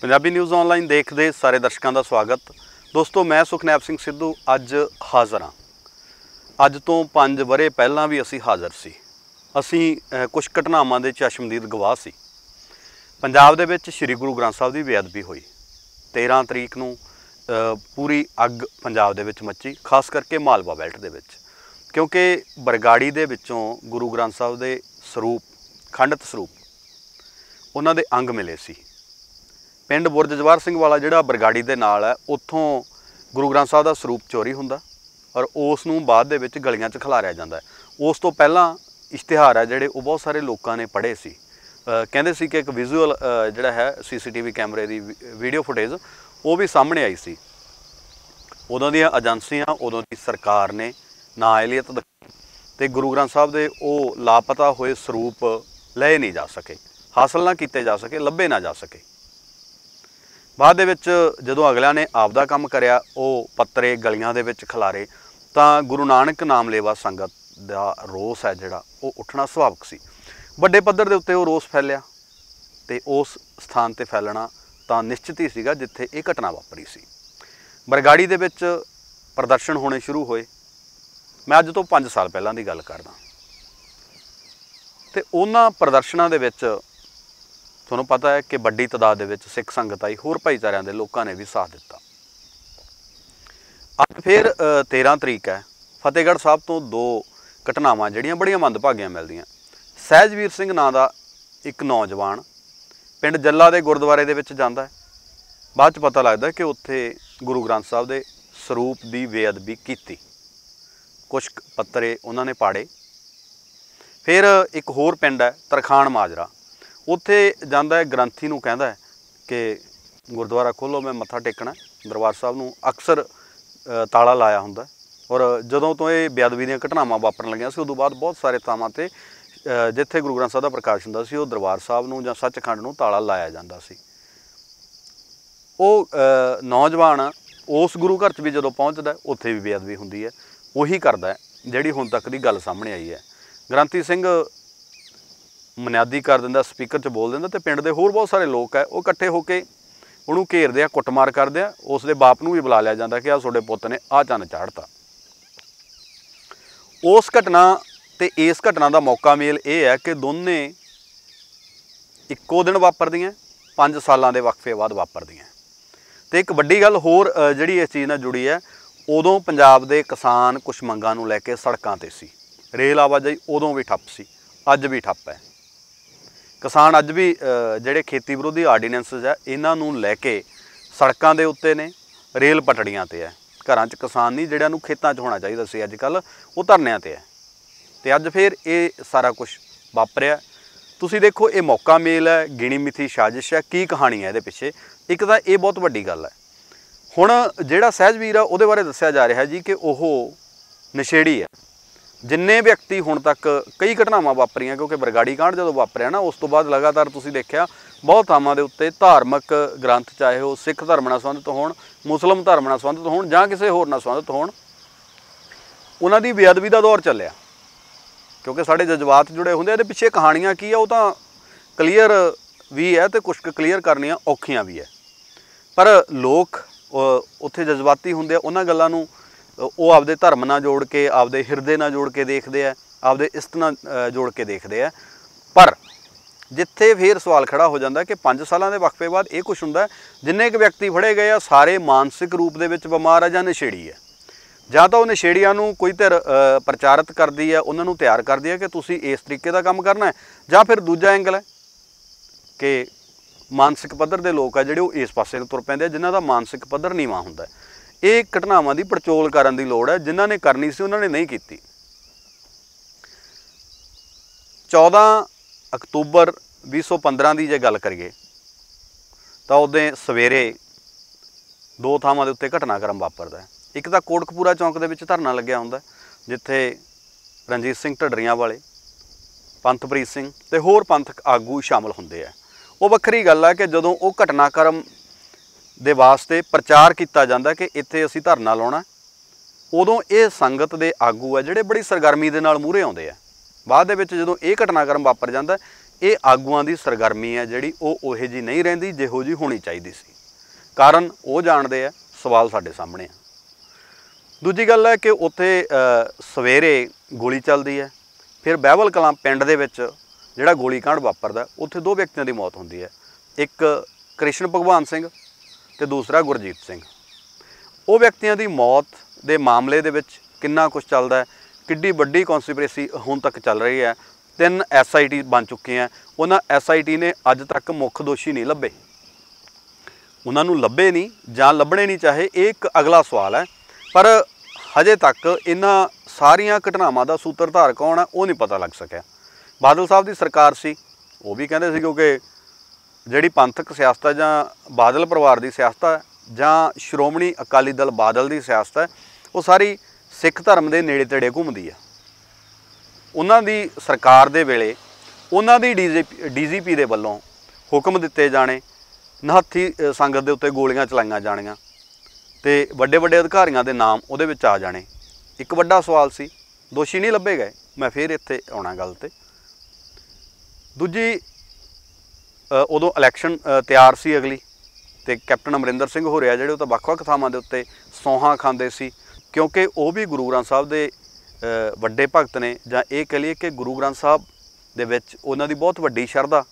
Punjabi news online ਦੇਖਦੇ ਸਾਰੇ ਦਰਸ਼ਕਾਂ ਦਾ ਸਵਾਗਤ ਦੋਸਤੋ ਮੈਂ ਸੁਖਨੈਪ ਸਿੰਘ ਸਿੱਧੂ ਅੱਜ ਹਾਜ਼ਰ ਹਾਂ ਅੱਜ ਤੋਂ 5 ਬਰੇ ਪਹਿਲਾਂ ਵੀ ਅਸੀਂ ਹਾਜ਼ਰ ਸੀ ਅਸੀਂ ਕੁਝ ਘਟਨਾਵਾਂ ਦੇ ਚਸ਼ਮਦੀਦ ਗਵਾਹ ਸੀ ਪੰਜਾਬ ਦੇ ਵਿੱਚ ਸ੍ਰੀ ਗੁਰੂ ਗ੍ਰੰਥ ਸਾਹਿਬ ਦੀ ਬੇਅਦਬੀ ਹੋਈ 13 ਤਰੀਕ ਨੂੰ ਪੂਰੀ ਅੱਗ ਪੰਜਾਬ ਦੇ ਵਿੱਚ ਮੱਚੀ ਖਾਸ ਕਰਕੇ ਮਾਲਵਾ ਬੈਲਟ ਦੇ ਵਿੱਚ ਕਿਉਂਕਿ ਬਰਗਾੜੀ ਦੇ ਵਿੱਚੋਂ ਗੁਰੂ ਗ੍ਰੰਥ ਸਾਹਿਬ ਦੇ ਸਰੂਪ ਖੰਡਤ ਸਰੂਪ ਉਹਨਾਂ ਦੇ ਅੰਗ ਮਿਲੇ ਸੀ ਪਿੰਡ ਬੁਰਜ ਜਵਾਰ ਸਿੰਘ ਵਾਲਾ ਜਿਹੜਾ ਬਰਗਾੜੀ ਦੇ ਨਾਲ ਹੈ ਉੱਥੋਂ ਗੁਰੂ ਗ੍ਰੰਥ ਸਾਹਿਬ ਦਾ ਸਰੂਪ ਚੋਰੀ ਹੁੰਦਾ ਔਰ ਉਸ ਨੂੰ ਬਾਅਦ ਦੇ ਵਿੱਚ ਗਲੀਆਂ 'ਚ ਖਿਲਾਰਿਆ ਜਾਂਦਾ ਉਸ ਤੋਂ ਪਹਿਲਾਂ ਇਸ਼ਤਿਹਾਰ ਹੈ ਜਿਹੜੇ ਉਹ ਬਹੁਤ ਸਾਰੇ ਲੋਕਾਂ ਨੇ ਪੜ੍ਹੇ ਸੀ ਕਹਿੰਦੇ ਸੀ ਕਿ ਇੱਕ ਵਿਜ਼ੂਅਲ ਜਿਹੜਾ ਹੈ ਸੀਸੀਟੀਵੀ ਕੈਮਰੇ ਦੀ ਵੀਡੀਓ ਫੁਟੇਜ ਉਹ ਵੀ ਸਾਹਮਣੇ ਆਈ ਸੀ ਉਦੋਂ ਦੀਆਂ ਏਜੰਸੀਆਂ ਉਦੋਂ ਦੀ ਸਰਕਾਰ ਨੇ ਨਾ ਇਲੀਅਤ ਤੇ ਗੁਰੂ ਗ੍ਰੰਥ ਸਾਹਿਬ ਦੇ ਉਹ ਲਾਪਤਾ ਹੋਏ ਸਰੂਪ ਲਏ ਨਹੀਂ ਜਾ ਸਕੇ ਹਾਸਲ ਨਾ ਕੀਤੇ ਜਾ ਸਕੇ ਲੱਭੇ ਨਾ ਜਾ ਸਕੇ ਬਾਅਦ ਦੇ ਵਿੱਚ ਜਦੋਂ ਅਗਲਿਆਂ ਨੇ ਆਪਦਾ ਕੰਮ ਕਰਿਆ ਉਹ ਪੱਤਰੇ ਗਲੀਆਂ ਦੇ ਵਿੱਚ ਖਲਾਰੇ ਤਾਂ ਗੁਰੂ ਨਾਨਕ ਨਾਮ ਲੇਵਾ ਸੰਗਤ ਦਾ ਰੋਸ ਹੈ ਜਿਹੜਾ ਉਹ ਉੱਠਣਾ ਸੁਭਾਵਕ ਸੀ ਵੱਡੇ ਪੱਧਰ ਦੇ ਉੱਤੇ ਉਹ ਰੋਸ ਫੈਲਿਆ ਤੇ ਉਸ ਸਥਾਨ ਤੇ ਫੈਲਣਾ ਤਾਂ ਨਿਸ਼ਚਿਤ ਹੀ ਸੀਗਾ ਜਿੱਥੇ ਇਹ ਘਟਨਾ ਵਾਪਰੀ ਸੀ ਬਰਗਾੜੀ ਦੇ ਵਿੱਚ ਪ੍ਰਦਰਸ਼ਨ ਹੋਣੇ ਸ਼ੁਰੂ ਹੋਏ ਮੈਂ ਅੱਜ ਤੋਂ 5 ਸਾਲ ਪਹਿਲਾਂ ਦੀ ਗੱਲ ਕਰਦਾ ਤੇ ਉਹਨਾਂ ਪ੍ਰਦਰਸ਼ਨਾਂ ਦੇ ਵਿੱਚ ਤੁਹਾਨੂੰ ਪਤਾ ਹੈ ਕਿ ਵੱਡੀ ਤਦਾਦ ਦੇ ਵਿੱਚ ਸਿੱਖ ਸੰਗਤ ਆਈ ਹੋਰ ਭਾਈਚਾਰਿਆਂ ਦੇ ਲੋਕਾਂ ਨੇ ਵੀ ਸਾਥ ਦਿੱਤਾ ਅੱਜ ਫਿਰ 13 ਤਰੀਕ ਹੈ ਫਤਿਹਗੜ੍ਹ ਸਾਹਿਬ ਤੋਂ ਦੋ ਘਟਨਾਵਾਂ ਜਿਹੜੀਆਂ ਬੜੀਆਂ ਮੰਦਭਾਗੀਆਂ ਮਿਲਦੀਆਂ ਸਹਿਜਵੀਰ ਸਿੰਘ ਨਾਂ ਦਾ ਇੱਕ ਨੌਜਵਾਨ ਪਿੰਡ ਜੱਲਾ ਦੇ ਗੁਰਦੁਆਰੇ ਦੇ ਵਿੱਚ ਜਾਂਦਾ ਹੈ ਬਾਅਦ ਚ ਪਤਾ ਲੱਗਦਾ ਕਿ ਉੱਥੇ ਗੁਰੂ ਗ੍ਰੰਥ ਸਾਹਿਬ ਦੇ ਸਰੂਪ ਦੀ ਬੇਅਦਬੀ ਕੀਤੀ ਕੁਝ ਪੱਤਰੇ ਉਹਨਾਂ ਨੇ ਪਾੜੇ ਫਿਰ ਇੱਕ ਹੋਰ ਪਿੰਡ ਹੈ ਤਰਖਾਨ ਮਾਜਰਾ ਉੱਥੇ ਜਾਂਦਾ ਹੈ ਗ੍ਰੰਥੀ ਨੂੰ ਕਹਿੰਦਾ ਹੈ ਕਿ ਗੁਰਦੁਆਰਾ ਖੋਲੋ ਮੈਂ ਮੱਥਾ ਟੇਕਣਾ ਦਰਬਾਰ ਸਾਹਿਬ ਨੂੰ ਅਕਸਰ ਤਾਲਾ ਲਾਇਆ ਹੁੰਦਾ ਔਰ ਜਦੋਂ ਤੋਂ ਇਹ ਬੇਅਦਬੀ ਦੀਆਂ ਘਟਨਾਵਾਂ ਵਾਪਰਨ ਲੱਗੀਆਂ ਸੀ ਉਸ ਤੋਂ ਬਾਅਦ ਬਹੁਤ ਸਾਰੇ ਥਾਵਾਂ ਤੇ ਜਿੱਥੇ ਗੁਰੂ ਗ੍ਰੰਥ ਸਾਹਿਬ ਦਾ ਪ੍ਰਕਾਸ਼ ਹੁੰਦਾ ਸੀ ਉਹ ਦਰਬਾਰ ਸਾਹਿਬ ਨੂੰ ਜਾਂ ਸੱਚਖੰਡ ਨੂੰ ਤਾਲਾ ਲਾਇਆ ਜਾਂਦਾ ਸੀ ਉਹ ਨੌਜਵਾਨ ਉਸ ਗੁਰੂ ਘਰ 'ਚ ਵੀ ਜਦੋਂ ਪਹੁੰਚਦਾ ਉੱਥੇ ਵੀ ਬੇਅਦਬੀ ਹੁੰਦੀ ਹੈ ਉਹੀ ਕਰਦਾ ਜਿਹੜੀ ਹੁਣ ਤੱਕ ਦੀ ਗੱਲ ਸਾਹਮਣੇ ਆਈ ਹੈ ਗ੍ਰੰਥੀ ਸਿੰਘ ਮਨਿਆਦੀ ਕਰ ਦਿੰਦਾ ਸਪੀਕਰ 'ਚ ਬੋਲ ਦਿੰਦਾ ਤੇ ਪਿੰਡ ਦੇ ਹੋਰ ਬਹੁਤ ਸਾਰੇ ਲੋਕ ਹੈ ਉਹ ਇਕੱਠੇ ਹੋ ਕੇ ਉਹਨੂੰ ਘੇਰਦੇ ਆ ਕੁੱਟਮਾਰ ਕਰਦੇ ਆ ਉਸ ਦੇ ਬਾਪ ਨੂੰ ਵੀ ਬੁਲਾ ਲਿਆ ਜਾਂਦਾ ਕਿ ਆ ਤੁਹਾਡੇ ਪੁੱਤ ਨੇ ਆ ਚੰਨ ਚਾੜਤਾ ਉਸ ਘਟਨਾ ਤੇ ਇਸ ਘਟਨਾ ਦਾ ਮੌਕਾ ਮੇਲ ਇਹ ਹੈ ਕਿ ਦੋਨੇ ਇੱਕੋ ਦਿਨ ਵਾਪਰਦੀਆਂ 5 ਸਾਲਾਂ ਦੇ ਵਕਫੇ ਬਾਅਦ ਵਾਪਰਦੀਆਂ ਤੇ ਇੱਕ ਵੱਡੀ ਗੱਲ ਹੋਰ ਜਿਹੜੀ ਇਸ ਚੀਜ਼ ਨਾਲ ਜੁੜੀ ਹੈ ਉਦੋਂ ਪੰਜਾਬ ਦੇ ਕਿਸਾਨ ਕੁਝ ਮੰਗਾਂ ਨੂੰ ਲੈ ਕੇ ਸੜਕਾਂ ਤੇ ਸੀ ਰੇਲ ਆਵਾਜਾਈ ਉਦੋਂ ਵੀ ਠੱਪ ਸੀ ਅੱਜ ਵੀ ਠੱਪ ਹੈ ਕਿਸਾਨ ਅੱਜ ਵੀ ਜਿਹੜੇ ਖੇਤੀ ਵਿਰੋਧੀ ਆਰਡੀਨੈਂਸਸ ਹੈ ਇਹਨਾਂ ਨੂੰ ਲੈ ਕੇ ਸੜਕਾਂ ਦੇ ਉੱਤੇ ਨੇ ਰੇਲ ਪਟੜੀਆਂ ਤੇ ਹੈ ਘਰਾਂ 'ਚ ਕਿਸਾਨ ਨਹੀਂ ਜਿਹੜਿਆਂ ਨੂੰ ਖੇਤਾਂ 'ਚ ਹੋਣਾ ਚਾਹੀਦਾ ਸੀ ਅੱਜ ਕੱਲ ਉਹ ਧਰਨਿਆਂ ਤੇ ਹੈ ਤੇ ਅੱਜ ਫੇਰ ਇਹ ਸਾਰਾ ਕੁਝ ਵਾਪਰਿਆ ਤੁਸੀਂ ਦੇਖੋ ਇਹ ਮੌਕਾ ਮੇਲ ਹੈ ਗਿਣੀ ਮਿੱਥੀ ਸਾਜ਼ਿਸ਼ ਹੈ ਕੀ ਕਹਾਣੀ ਹੈ ਇਹਦੇ ਪਿੱਛੇ ਇੱਕ ਤਾਂ ਇਹ ਬਹੁਤ ਵੱਡੀ ਗੱਲ ਹੈ ਹੁਣ ਜਿਹੜਾ ਸਹਿਜਵੀਰ ਆ ਉਹਦੇ ਬਾਰੇ ਦੱਸਿਆ ਜਾ ਰਿਹਾ ਜੀ ਕਿ ਉਹ ਨਸ਼ੇੜੀ ਹੈ ਜਿੰਨੇ ਵਿਅਕਤੀ ਹੁਣ ਤੱਕ ਕਈ ਘਟਨਾਵਾਂ ਵਾਪਰੀਆਂ ਕਿਉਂਕਿ ਬਰਗਾੜੀ ਕਾਂਡ ਜਦੋਂ ਵਾਪਰਿਆ ਨਾ ਉਸ ਤੋਂ ਬਾਅਦ ਲਗਾਤਾਰ ਤੁਸੀਂ ਦੇਖਿਆ ਬਹੁਤ ਥਾਵਾਂ ਦੇ ਉੱਤੇ ਧਾਰਮਿਕ ਗ੍ਰੰਥ ਚਾਹੇ ਉਹ ਸਿੱਖ ਧਰਮ ਨਾਲ ਸੰਬੰਧਿਤ ਹੋਣ ਮੁਸਲਮ ਧਰਮ ਨਾਲ ਸੰਬੰਧਿਤ ਹੋਣ ਜਾਂ ਕਿਸੇ ਹੋਰ ਨਾਲ ਸੰਬੰਧਿਤ ਹੋਣ ਉਹਨਾਂ ਦੀ ਬੇਅਦਬੀ ਦਾ ਦੌਰ ਚੱਲਿਆ ਕਿਉਂਕਿ ਸਾਡੇ ਜਜ਼ਬਾਤ ਜੁੜੇ ਹੁੰਦੇ ਇਹਦੇ ਪਿੱਛੇ ਕਹਾਣੀਆਂ ਕੀ ਆ ਉਹ ਤਾਂ ਕਲੀਅਰ ਵੀ ਹੈ ਤੇ ਕੁਝ ਕਲੀਅਰ ਕਰਨੀਆਂ ਔਖੀਆਂ ਵੀ ਹੈ ਪਰ ਲੋਕ ਉੱਥੇ ਜਜ਼ਬਾਤੀ ਹੁੰਦੇ ਆ ਉਹਨਾਂ ਗੱਲਾਂ ਨੂੰ ਉਹ ਆਪਦੇ ਧਰਮ ਨਾਲ ਜੋੜ ਕੇ ਆਪਦੇ ਹਿਰਦੇ ਨਾਲ ਜੋੜ ਕੇ ਦੇਖਦੇ ਆ ਆਪਦੇ ਇਸਤ ਨਾਲ ਜੋੜ ਕੇ ਦੇਖਦੇ ਆ ਪਰ ਜਿੱਥੇ ਫੇਰ ਸਵਾਲ ਖੜਾ ਹੋ ਜਾਂਦਾ ਕਿ 5 ਸਾਲਾਂ ਦੇ ਵਕਫੇ ਬਾਅਦ ਇਹ ਕੁਝ ਹੁੰਦਾ ਜਿੰਨੇ ਇੱਕ ਵਿਅਕਤੀ ਫੜੇ ਗਏ ਆ ਸਾਰੇ ਮਾਨਸਿਕ ਰੂਪ ਦੇ ਵਿੱਚ ਬਿਮਾਰ ਆ ਜਾਂ ਨਸ਼ੇੜੀ ਆ ਜਾਂ ਤਾਂ ਉਹ ਨਸ਼ੇੜੀਆਂ ਨੂੰ ਕੋਈ ਧਿਰ ਪ੍ਰਚਾਰਿਤ ਕਰਦੀ ਹੈ ਉਹਨਾਂ ਨੂੰ ਤਿਆਰ ਕਰਦੀ ਹੈ ਕਿ ਤੁਸੀਂ ਇਸ ਤਰੀਕੇ ਦਾ ਕੰਮ ਕਰਨਾ ਹੈ ਜਾਂ ਫਿਰ ਦੂਜਾ ਐਂਗਲ ਹੈ ਕਿ ਮਾਨਸਿਕ ਪੱਧਰ ਦੇ ਲੋਕ ਆ ਜਿਹੜੇ ਉਹ ਇਸ ਪਾਸੇ ਨੂੰ ਤੁਰ ਪੈਂਦੇ ਆ ਜਿਨ੍ਹਾਂ ਦਾ ਮਾਨਸਿਕ ਪੱਧਰ ਨੀਵਾ ਹੁੰਦਾ ਇਹ ਘਟਨਾਵਾਂ ਦੀ ਪੜਚੋਲ ਕਰਨ ਦੀ ਲੋੜ ਹੈ ਜਿਨ੍ਹਾਂ ਨੇ ਕਰਨੀ ਸੀ ਉਹਨਾਂ ਨੇ ਨਹੀਂ ਕੀਤੀ 14 ਅਕਤੂਬਰ 2015 ਦੀ ਜੇ ਗੱਲ ਕਰੀਏ ਤਾਂ ਉਹਦੇ ਸਵੇਰੇ ਦੋ ਥਾਵਾਂ ਦੇ ਉੱਤੇ ਘਟਨਾਕ੍ਰਮ ਵਾਪਰਦਾ ਹੈ ਇੱਕ ਤਾਂ ਕੋਟਕਪੂਰਾ ਚੌਂਕ ਦੇ ਵਿੱਚ ਧਰਨਾ ਲੱਗਿਆ ਹੁੰਦਾ ਜਿੱਥੇ ਰਣਜੀਤ ਸਿੰਘ ਢੱਡਰੀਆਂ ਵਾਲੇ ਪੰਥਪ੍ਰੀਤ ਸਿੰਘ ਤੇ ਹੋਰ ਪੰਥਕ ਆਗੂ ਸ਼ਾਮਲ ਹੁੰਦੇ ਆ ਉਹ ਵੱਖਰੀ ਗੱਲ ਆ ਕਿ ਜਦੋਂ ਉਹ ਘਟਨਾਕਰਮ ਦੇ ਵਾਸਤੇ ਪ੍ਰਚਾਰ ਕੀਤਾ ਜਾਂਦਾ ਕਿ ਇੱਥੇ ਅਸੀਂ ਧਰਨਾ ਲਾਉਣਾ ਉਦੋਂ ਇਹ ਸੰਗਤ ਦੇ ਆਗੂ ਆ ਜਿਹੜੇ ਬੜੀ ਸਰਗਰਮੀ ਦੇ ਨਾਲ ਮੂਹਰੇ ਆਉਂਦੇ ਆ ਬਾਅਦ ਦੇ ਵਿੱਚ ਜਦੋਂ ਇਹ ਘਟਨਾਕਰਮ ਵਾਪਰ ਜਾਂਦਾ ਇਹ ਆਗੂਆਂ ਦੀ ਸਰਗਰਮੀ ਆ ਜਿਹੜੀ ਉਹ ਉਹੇ ਜੀ ਨਹੀਂ ਰਹਿੰਦੀ ਜਿਹੋ ਜੀ ਹੋਣੀ ਚਾਹੀਦੀ ਸੀ ਕਾਰਨ ਉਹ ਜਾਣਦੇ ਆ ਸਵਾਲ ਸਾਡੇ ਸਾਹਮਣੇ ਆ ਦੂਜੀ ਗੱਲ ਹੈ ਕਿ ਉੱਥੇ ਸਵੇਰੇ ਗੋਲੀ ਚੱਲਦੀ ਹੈ ਫਿਰ ਬਹਿਵਲ ਕਲਾਂ ਪਿੰਡ ਦੇ ਵਿੱਚ ਜਿਹੜਾ ਗੋਲੀ ਕਾਂਡ ਵਾਪਰਦਾ ਉੱਥੇ ਦੋ ਵਿਅਕਤੀਆਂ ਦੀ ਮੌਤ ਹੁੰਦੀ ਹੈ ਇੱਕ ਕ੍ਰਿਸ਼ਨ ਭਗਵਾਨ ਸਿੰਘ ਤੇ ਦੂਸਰਾ ਗੁਰਜੀਤ ਸਿੰਘ ਉਹ ਵਿਅਕਤੀਆਂ ਦੀ ਮੌਤ ਦੇ ਮਾਮਲੇ ਦੇ ਵਿੱਚ ਕਿੰਨਾ ਕੁਝ ਚੱਲਦਾ ਹੈ ਕਿੱਡੀ ਵੱਡੀ ਕਨਸਪੀਰੇਸੀ ਹੁਣ ਤੱਕ ਚੱਲ ਰਹੀ ਹੈ ਤਿੰਨ ਐਸਆਈਟੀ ਬਣ ਚੁੱਕੇ ਆ ਉਹਨਾਂ ਐਸਆਈਟੀ ਨੇ ਅੱਜ ਤੱਕ ਮੁੱਖ ਦੋਸ਼ੀ ਨਹੀਂ ਲੱਭੇ ਉਹਨਾਂ ਨੂੰ ਲੱਭੇ ਨਹੀਂ ਜਾਂ ਲੱਭਣੇ ਨਹੀਂ ਚਾਹੇ ਇਹ ਇੱਕ ਅਗਲਾ ਸਵਾਲ ਹੈ ਪਰ ਹਜੇ ਤੱਕ ਇਹਨਾਂ ਸਾਰੀਆਂ ਘਟਨਾਵਾਂ ਦਾ ਸੂਤਰਧਾਰ ਕੌਣ ਹੈ ਉਹ ਨਹੀਂ ਪਤਾ ਲੱਗ ਸਕਿਆ ਬਾਦਲ ਸਾਹਿਬ ਦੀ ਸਰਕਾਰ ਸੀ ਉਹ ਵੀ ਕਹਿੰਦੇ ਸੀ ਕਿਉਂਕਿ ਜਿਹੜੀ ਪੰਥਕ ਸਿਆਸਤ ਹੈ ਜਾਂ ਬਾਦਲ ਪਰਿਵਾਰ ਦੀ ਸਿਆਸਤ ਹੈ ਜਾਂ ਸ਼੍ਰੋਮਣੀ ਅਕਾਲੀ ਦਲ ਬਾਦਲ ਦੀ ਸਿਆਸਤ ਹੈ ਉਹ ਸਾਰੀ ਸਿੱਖ ਧਰਮ ਦੇ ਨੇੜੇ ਤੇੜੇ ਘੁੰਮਦੀ ਹੈ ਉਹਨਾਂ ਦੀ ਸਰਕਾਰ ਦੇ ਵੇਲੇ ਉਹਨਾਂ ਦੀ ਡੀਜੀਪੀ ਦੇ ਵੱਲੋਂ ਹੁਕਮ ਦਿੱਤੇ ਜਾਣੇ ਨਾਥੀ ਸੰਗਤ ਦੇ ਉੱਤੇ ਗੋਲੀਆਂ ਚਲਾਈਆਂ ਜਾਣੀਆਂ ਤੇ ਵੱਡੇ ਵੱਡੇ ਅਧਿਕਾਰੀਆਂ ਦੇ ਨਾਮ ਉਹਦੇ ਵਿੱਚ ਆ ਜਾਣੇ ਇੱਕ ਵੱਡਾ ਸਵਾਲ ਸੀ ਦੋਸ਼ੀ ਨਹੀਂ ਲੱਭੇ ਗਏ ਮੈਂ ਫੇਰ ਇੱਥੇ ਆਉਣਾ ਗੱਲ ਤੇ ਦੂਜੀ ਉਦੋਂ ਇਲੈਕਸ਼ਨ ਤਿਆਰ ਸੀ ਅਗਲੀ ਤੇ ਕੈਪਟਨ ਅਮਰਿੰਦਰ ਸਿੰਘ ਹੋ ਰਿਹਾ ਜਿਹੜੇ ਉਹ ਤਾਂ ਵੱਖ-ਵੱਖ ਥਾਵਾਂ ਦੇ ਉੱਤੇ ਸੌਹਾਂ ਖਾਂਦੇ ਸੀ ਕਿਉਂਕਿ ਉਹ ਵੀ ਗੁਰੂ ਗ੍ਰੰਥ ਸਾਹਿਬ ਦੇ ਵੱਡੇ ਭਗਤ ਨੇ ਜਾਂ ਇਹ ਕਹ ਲਈਏ ਕਿ ਗੁਰੂ ਗ੍ਰੰਥ ਸਾਹਿਬ ਦੇ ਵਿੱਚ ਉਹਨਾਂ ਦੀ ਬਹੁਤ ਵੱਡੀ ਸ਼ਰਧਾ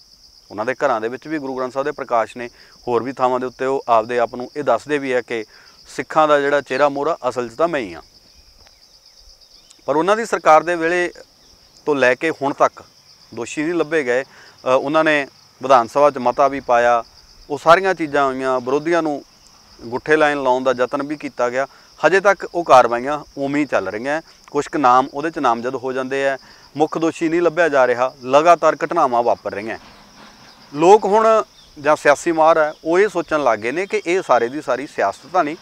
ਉਹਨਾਂ ਦੇ ਘਰਾਂ ਦੇ ਵਿੱਚ ਵੀ ਗੁਰੂ ਗ੍ਰੰਥ ਸਾਹਿਬ ਦੇ ਪ੍ਰਕਾਸ਼ ਨੇ ਹੋਰ ਵੀ ਥਾਵਾਂ ਦੇ ਉੱਤੇ ਉਹ ਆਪਦੇ ਆਪ ਨੂੰ ਇਹ ਦੱਸਦੇ ਵੀ ਹੈ ਕਿ ਸਿੱਖਾਂ ਦਾ ਜਿਹੜਾ ਚਿਹਰਾ ਮੋਹਰਾ ਅਸਲ 'ਚ ਤਾਂ ਮੈਂ ਹੀ ਆ ਪਰ ਉਹਨਾਂ ਦੀ ਸਰਕਾਰ ਦੇ ਵੇਲੇ ਤੋਂ ਲੈ ਕੇ ਹੁਣ ਤੱਕ ਦੋਸ਼ੀ ਨਹੀਂ ਲੱਭੇ ਗਏ ਉਹਨਾਂ ਨੇ ਵਿਧਾਨ ਸਭਾ 'ਚ ਮਤਾ ਵੀ ਪਾਇਆ ਉਹ ਸਾਰੀਆਂ ਚੀਜ਼ਾਂ ਹੋਈਆਂ ਵਿਰੋਧੀਆਂ ਨੂੰ ਗੁੱਠੇ ਲਾਈਨ ਲਾਉਣ ਦਾ ਯਤਨ ਵੀ ਕੀਤਾ ਗਿਆ ਹਜੇ ਤੱਕ ਉਹ ਕਾਰਵਾਈਆਂ ਉਵੇਂ ਹੀ ਚੱਲ ਰਹੀਆਂ ਕੁਝ ਕੁ ਨਾਮ ਉਹਦੇ 'ਚ ਨਾਮਜ਼ਦ ਹੋ ਜਾਂਦੇ ਆ ਮੁੱਖ ਦੋਸ਼ੀ ਨਹੀਂ ਲੱਭਿਆ ਜਾ ਰਿਹਾ ਲਗਾਤਾਰ ਘਟਨਾਵਾਂ ਵਾਪਰ ਰਹੀਆਂ ਲੋਕ ਹੁਣ ਜਾਂ ਸਿਆਸੀ ਮਾਰ ਹੈ ਉਹ ਇਹ ਸੋਚਣ ਲੱਗ ਗਏ ਨੇ ਕਿ ਇਹ ਸਾਰੇ ਦੀ ਸਾਰੀ ਸਿਆਸਤ ਤਾਂ ਨਹੀਂ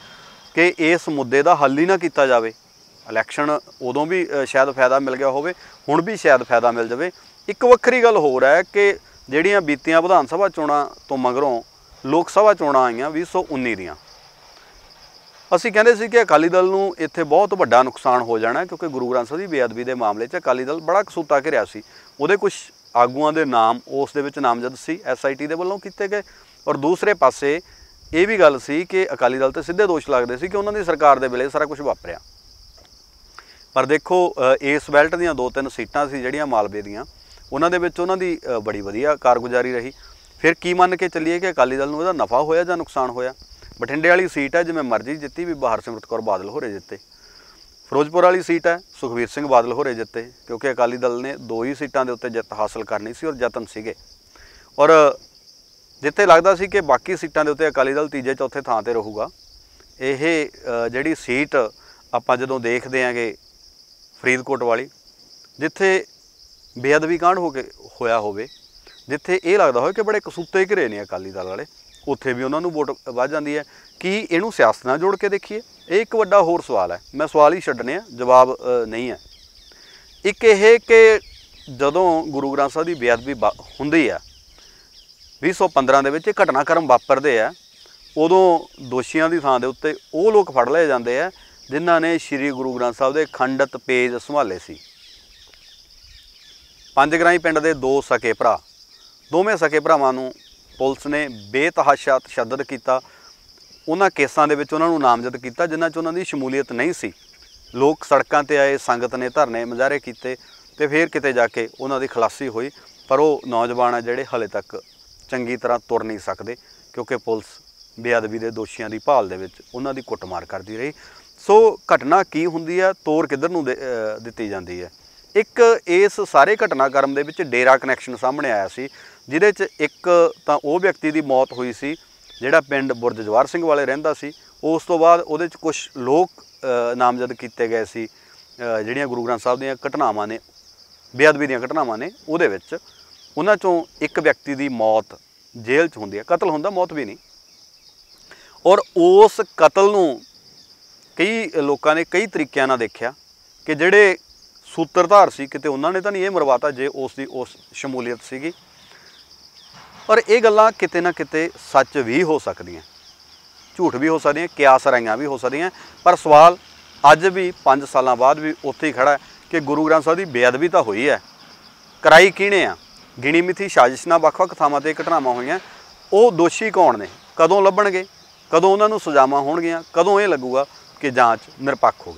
ਕਿ ਇਸ ਮੁੱਦੇ ਦਾ ਹੱਲ ਹੀ ਨਾ ਕੀਤਾ ਜਾਵੇ ਇਲੈਕਸ਼ਨ ਉਦੋਂ ਵੀ ਸ਼ਾਇਦ ਫਾਇਦਾ ਮਿਲ ਗਿਆ ਹੋਵੇ ਹੁਣ ਵੀ ਸ਼ਾਇਦ ਫਾਇਦਾ ਮਿਲ ਜਾਵੇ ਇੱਕ ਵੱਖਰੀ ਗੱਲ ਹੋਰ ਹੈ ਕਿ ਜਿਹੜੀਆਂ ਬੀਤੀਆਂ ਵਿਧਾਨ ਸਭਾ ਚੋਣਾਂ ਤੋਂ ਮਗਰੋਂ ਲੋਕ ਸਭਾ ਚੋਣਾਂ ਆਈਆਂ 2019 ਦੀਆਂ ਅਸੀਂ ਕਹਿੰਦੇ ਸੀ ਕਿ ਅਕਾਲੀ ਦਲ ਨੂੰ ਇੱਥੇ ਬਹੁਤ ਵੱਡਾ ਨੁਕਸਾਨ ਹੋ ਜਾਣਾ ਕਿਉਂਕਿ ਗੁਰੂ ਗ੍ਰੰਥ ਸਾਹਿਬ ਦੀ ਬੇਅਦਬੀ ਦੇ ਮਾਮਲੇ 'ਚ ਅਕਾਲੀ ਦਲ ਬੜਾ ਕਸੂਤਾ ਘਿਰਿਆ ਸੀ ਉਹਦੇ ਕੁਝ ਆਗੂਆਂ ਦੇ ਨਾਮ ਉਸ ਦੇ ਵਿੱਚ ਨਾਮਜ਼ਦ ਸੀ ਐਸਆਈਟੀ ਦੇ ਵੱਲੋਂ ਕੀਤੇ ਗਏ ਔਰ ਦੂਸਰੇ ਪਾਸੇ ਇਹ ਵੀ ਗੱਲ ਸੀ ਕਿ ਅਕਾਲੀ ਦਲ ਤੇ ਸਿੱਧੇ ਦੋਸ਼ ਲੱਗਦੇ ਸੀ ਕਿ ਉਹਨਾਂ ਦੀ ਸਰਕਾਰ ਦੇ ਵੇਲੇ ਸਾਰਾ ਕੁਝ ਵਾਪਰਿਆ ਪਰ ਦੇਖੋ ਇਸ ਬੈਲਟ ਦੀਆਂ ਦੋ ਤਿੰਨ ਸੀਟਾਂ ਸੀ ਜਿਹੜੀਆਂ ਮਾਲਵੇ ਦੀਆਂ ਉਹਨਾਂ ਦੇ ਵਿੱਚ ਉਹਨਾਂ ਦੀ ਬੜੀ ਵਧੀਆ ਕਾਰਗੁਜ਼ਾਰੀ ਰਹੀ ਫਿਰ ਕੀ ਮੰਨ ਕੇ ਚੱਲੀਏ ਕਿ ਅਕਾਲੀ ਦਲ ਨੂੰ ਇਹਦਾ ਨਫਾ ਹੋਇਆ ਜਾਂ ਨੁਕਸਾਨ ਹੋਇਆ ਬਠਿੰਡੇ ਵਾਲੀ ਸੀਟ ਹੈ ਜਿਵੇਂ ਮਰਜ਼ੀ ਜਿੱਤੀ ਵੀ ਬਾਹਰ ਸਿਮਰਤ ਕੌਰ ਬਾਦਲ ਹੋਰੇ ਜਿੱਤੇ ਫਿਰੋਜ਼ਪੁਰ ਵਾਲੀ ਸੀਟ ਹੈ ਸੁਖਵੀਰ ਸਿੰਘ ਬਾਦਲ ਹੋਰੇ ਜਿੱਤੇ ਕਿਉਂਕਿ ਅਕਾਲੀ ਦਲ ਨੇ ਦੋ ਹੀ ਸੀਟਾਂ ਦੇ ਉੱਤੇ ਜਿੱਤ ਹਾਸਲ ਕਰਨੀ ਸੀ ਔਰ ਯਤਨ ਸੀਗੇ ਔਰ ਜਿੱਥੇ ਲੱਗਦਾ ਸੀ ਕਿ ਬਾਕੀ ਸੀਟਾਂ ਦੇ ਉੱਤੇ ਅਕਾਲੀ ਦਲ ਤੀਜੇ ਚੌਥੇ ਥਾਂ ਤੇ ਰਹੂਗਾ ਇਹ ਜਿਹੜੀ ਸੀਟ ਆਪਾਂ ਜਦੋਂ ਦੇਖਦੇ ਆਂਗੇ ਫਰੀਦਕੋਟ ਵਾਲੀ ਜਿੱਥੇ ਬੇਅਦਬੀ ਕਾਂਡ ਹੋ ਕੇ ਹੋਇਆ ਹੋਵੇ ਜਿੱਥੇ ਇਹ ਲੱਗਦਾ ਹੋਵੇ ਕਿ ਬੜੇ ਕਸੂਤੇ ਘਰੇ ਨੇ ਅਕਾਲੀ ਦਲ ਵਾਲੇ ਉੱਥੇ ਵੀ ਉਹਨਾਂ ਨੂੰ ਵੋਟ ਵੱਧ ਜਾਂਦੀ ਹੈ ਕੀ ਇਹਨੂੰ ਸਿਆਸਤ ਨਾਲ ਜੋੜ ਕੇ ਦੇਖੀਏ ਇਹ ਇੱਕ ਵੱਡਾ ਹੋਰ ਸਵਾਲ ਹੈ ਮੈਂ ਸਵਾਲ ਹੀ ਛੱਡਨੇ ਆ ਜਵਾਬ ਨਹੀਂ ਹੈ ਇੱਕ ਇਹ ਕਿ ਜਦੋਂ ਗੁਰੂ ਗ੍ਰੰਥ ਸਾਹਿਬ ਦੀ ਬੇਅਦਬੀ ਹੁੰਦੀ ਆ 2015 ਦੇ ਵਿੱਚ ਇਹ ਘਟਨਾਕ੍ਰਮ ਵਾਪਰਦੇ ਆ ਉਦੋਂ ਦੋਸ਼ੀਆਂ ਦੀ ਥਾਂ ਦੇ ਉੱਤੇ ਉਹ ਲੋਕ ਫੜ ਲਏ ਜਾਂਦੇ ਆ ਜਿਨ੍ਹਾਂ ਨੇ ਸ੍ਰੀ ਗੁਰੂ ਗ੍ਰੰਥ ਸਾਹਿਬ ਦੇ ਖੰਡਤ ਪੇਜ ਸੰਭਾਲੇ ਸੀ ਪੰਜਗਰਾਈ ਪਿੰਡ ਦੇ ਦੋ ਸਕੇ ਭਰਾ ਦੋਵੇਂ ਸਕੇ ਭਰਾਵਾਂ ਨੂੰ ਪੁਲਿਸ ਨੇ ਬੇਤਹਾਸ਼ਾ ਤਸ਼ੱਦਦ ਕੀਤਾ ਉਹਨਾਂ ਕੇਸਾਂ ਦੇ ਵਿੱਚ ਉਹਨਾਂ ਨੂੰ ਨਾਮਜ਼ਦ ਕੀਤਾ ਜਿਨ੍ਹਾਂ 'ਚ ਉਹਨਾਂ ਦੀ ਸ਼ਮੂਲੀਅਤ ਨਹੀਂ ਸੀ ਲੋਕ ਸੜਕਾਂ ਤੇ ਆਏ ਸੰਗਤ ਨੇ ਧਰਨੇ ਮਜ਼ਾਰੇ ਕੀਤੇ ਤੇ ਫਿਰ ਕਿਤੇ ਜਾ ਕੇ ਉਹਨਾਂ ਦੀ ਖਲਾਸੀ ਹੋਈ ਪਰ ਉਹ ਨੌਜਵਾਨ ਆ ਜਿਹੜੇ ਹਲੇ ਤੱਕ ਚੰਗੀ ਤਰ੍ਹਾਂ ਤੁਰ ਨਹੀਂ ਸਕਦੇ ਕਿਉਂਕਿ ਪੁਲਿਸ ਬੇਅਦਬੀ ਦੇ ਦੋਸ਼ੀਆਂ ਦੀ ਭਾਲ ਦੇ ਵਿੱਚ ਉਹਨਾਂ ਦੀ ਕੁੱਟਮਾਰ ਕਰਦੀ ਰਹੀ ਸੋ ਘਟਨਾ ਕੀ ਹੁੰਦੀ ਹੈ ਤੋਰ ਕਿੱਧਰ ਨੂੰ ਦਿੱਤੀ ਜਾਂਦੀ ਹੈ ਇੱਕ ਇਸ ਸਾਰੇ ਘਟਨਾਕ੍ਰਮ ਦੇ ਵਿੱਚ ਡੇਰਾ ਕਨੈਕਸ਼ਨ ਸਾਹਮਣੇ ਆਇਆ ਸੀ ਜਿਹਦੇ 'ਚ ਇੱਕ ਤਾਂ ਉਹ ਵਿਅਕਤੀ ਦੀ ਮੌਤ ਹੋਈ ਸੀ ਜਿਹੜਾ ਪਿੰਡ ਬੁਰਜ ਜਵਾਰ ਸਿੰਘ ਵਾਲੇ ਰਹਿੰਦਾ ਸੀ ਉਸ ਤੋਂ ਬਾਅਦ ਉਹਦੇ 'ਚ ਕੁਝ ਲੋਕ ਨਾਮਜ਼ਦ ਕੀਤੇ ਗਏ ਸੀ ਜਿਹੜੀਆਂ ਗੁਰੂ ਗ੍ਰੰਥ ਸਾਹਿਬ ਦੀਆਂ ਘਟਨਾਵਾਂ ਨੇ ਬੇਅਦਬੀ ਦੀਆਂ ਘਟਨਾਵਾਂ ਨੇ ਉਹਦੇ ਵਿੱਚ ਉਹਨਾਂ ਚੋਂ ਇੱਕ ਵਿਅਕਤੀ ਦੀ ਮੌਤ ਜੇਲ੍ਹ 'ਚ ਹੁੰਦੀ ਹੈ ਕਤਲ ਹੁੰਦਾ ਮੌਤ ਵੀ ਨਹੀਂ ਔਰ ਉਸ ਕਤਲ ਨੂੰ ਕਈ ਲੋਕਾਂ ਨੇ ਕਈ ਤਰੀਕਿਆਂ ਨਾਲ ਦੇਖਿਆ ਕਿ ਜਿਹੜੇ ਸੂਤਰਧਾਰ ਸੀ ਕਿਤੇ ਉਹਨਾਂ ਨੇ ਤਾਂ ਨਹੀਂ ਇਹ ਮਰਵਾਤਾ ਜੇ ਉਸ ਦੀ ਉਸ ਸ਼ਮੂਲੀਅਤ ਸੀਗੀ ਪਰ ਇਹ ਗੱਲਾਂ ਕਿਤੇ ਨਾ ਕਿਤੇ ਸੱਚ ਵੀ ਹੋ ਸਕਦੀਆਂ ਝੂਠ ਵੀ ਹੋ ਸਕਦੀਆਂ ਕਿਆਸ ਰਾਈਆਂ ਵੀ ਹੋ ਸਕਦੀਆਂ ਪਰ ਸਵਾਲ ਅੱਜ ਵੀ 5 ਸਾਲਾਂ ਬਾਅਦ ਵੀ ਉੱਥੇ ਹੀ ਖੜਾ ਕਿ ਗੁਰੂ ਗ੍ਰੰਥ ਸਾਹਿਬ ਦੀ ਬੇਅਦਬੀ ਤਾਂ ਹੋਈ ਹੈ ਕਰਾਈ ਕਿਹਨੇ ਆ ਗਿਣੀ ਮਿਥੀ ਸਾਜ਼ਿਸ਼ ਨਾਲ ਵੱਖ-ਵੱਖ ਥਾਵਾਂ ਤੇ ਘਟਨਾਵਾਂ ਹੋਈਆਂ ਉਹ ਦੋਸ਼ੀ ਕੌਣ ਨੇ ਕਦੋਂ ਲੱਭਣਗੇ ਕਦੋਂ ਉਹਨਾਂ ਨੂੰ ਸਜ਼ਾਵਾਂ ਹੋਣਗੀਆਂ ਕਦੋਂ ਇਹ ਲੱਗੂਗਾ ਕਿ ਜਾਂਚ ਨਿਰਪੱਖ ਹੋਵੇ